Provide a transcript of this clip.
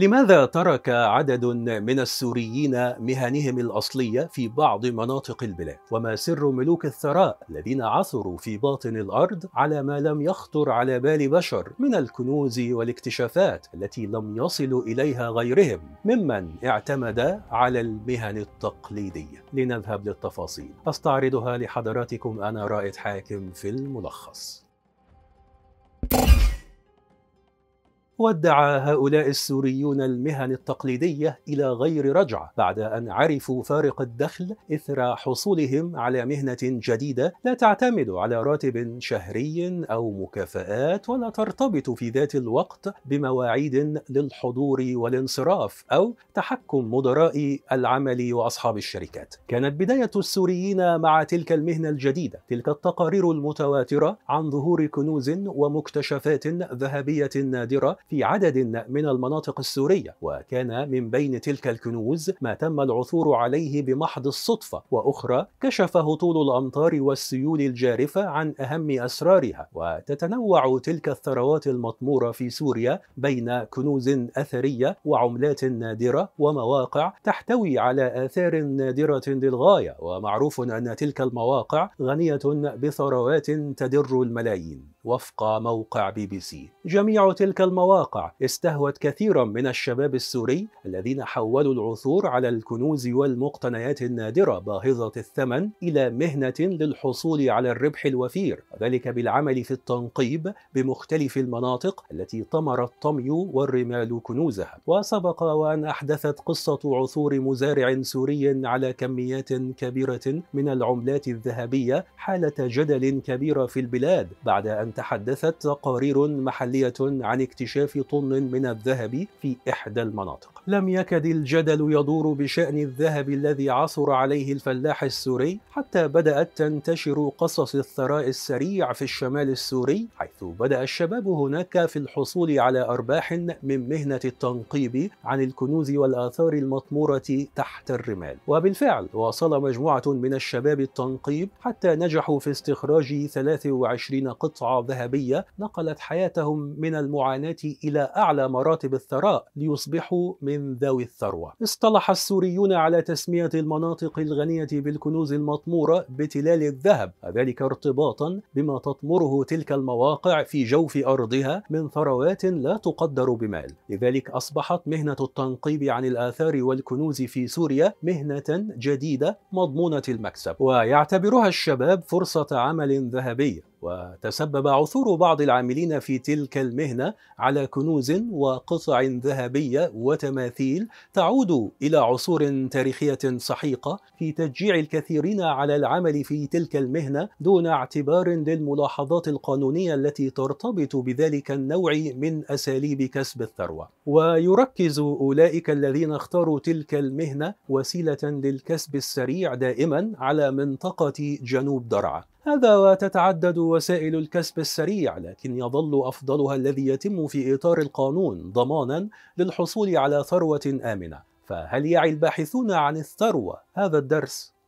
لماذا ترك عدد من السوريين مهنهم الأصلية في بعض مناطق البلاد؟ وما سر ملوك الثراء الذين عثروا في باطن الأرض على ما لم يخطر على بال بشر من الكنوز والاكتشافات التي لم يصلوا إليها غيرهم ممن اعتمد على المهن التقليدية؟ لنذهب للتفاصيل أستعرضها لحضراتكم أنا رائد حاكم في الملخص. وادعى هؤلاء السوريون المهن التقليدية إلى غير رجعة بعد أن عرفوا فارق الدخل إثر حصولهم على مهنة جديدة لا تعتمد على راتب شهري أو مكافآت ولا ترتبط في ذات الوقت بمواعيد للحضور والانصراف أو تحكم مدراء العمل وأصحاب الشركات كانت بداية السوريين مع تلك المهنة الجديدة تلك التقارير المتواترة عن ظهور كنوز ومكتشفات ذهبية نادرة في عدد من المناطق السورية وكان من بين تلك الكنوز ما تم العثور عليه بمحض الصدفة وأخرى كشف هطول الأمطار والسيول الجارفة عن أهم أسرارها وتتنوع تلك الثروات المطمورة في سوريا بين كنوز أثرية وعملات نادرة ومواقع تحتوي على آثار نادرة للغاية ومعروف أن تلك المواقع غنية بثروات تدر الملايين وفق موقع بي بي سي جميع تلك المواقع الواقع استهوت كثيرا من الشباب السوري الذين حولوا العثور على الكنوز والمقتنيات النادرة باهظة الثمن إلى مهنة للحصول على الربح الوفير وذلك بالعمل في التنقيب بمختلف المناطق التي طمر الطمي والرمال كنوزها وسبق وأن أحدثت قصة عثور مزارع سوري على كميات كبيرة من العملات الذهبية حالة جدل كبير في البلاد بعد أن تحدثت تقارير محلية عن اكتشاف ألف طن من الذهب في إحدى المناطق لم يكد الجدل يدور بشأن الذهب الذي عثر عليه الفلاح السوري حتى بدأت تنتشر قصص الثراء السريع في الشمال السوري حيث بدأ الشباب هناك في الحصول على أرباح من مهنة التنقيب عن الكنوز والآثار المطمورة تحت الرمال وبالفعل واصل مجموعة من الشباب التنقيب حتى نجحوا في استخراج 23 قطعة ذهبية نقلت حياتهم من المعاناة إلى أعلى مراتب الثراء ليصبحوا من ذوي الثروة اصطلح السوريون على تسمية المناطق الغنية بالكنوز المطمورة بتلال الذهب وذلك ارتباطا بما تطمره تلك المواقع في جوف أرضها من ثروات لا تقدر بمال لذلك أصبحت مهنة التنقيب عن الآثار والكنوز في سوريا مهنة جديدة مضمونة المكسب ويعتبرها الشباب فرصة عمل ذهبية وتسبب عثور بعض العاملين في تلك المهنه على كنوز وقطع ذهبيه وتماثيل تعود الى عصور تاريخيه سحيقه في تشجيع الكثيرين على العمل في تلك المهنه دون اعتبار للملاحظات القانونيه التي ترتبط بذلك النوع من اساليب كسب الثروه ويركز اولئك الذين اختاروا تلك المهنه وسيله للكسب السريع دائما على منطقه جنوب درعا هذا وتتعدد وسائل الكسب السريع لكن يظل أفضلها الذي يتم في إطار القانون ضمانا للحصول على ثروة آمنة فهل يعي الباحثون عن الثروة هذا الدرس؟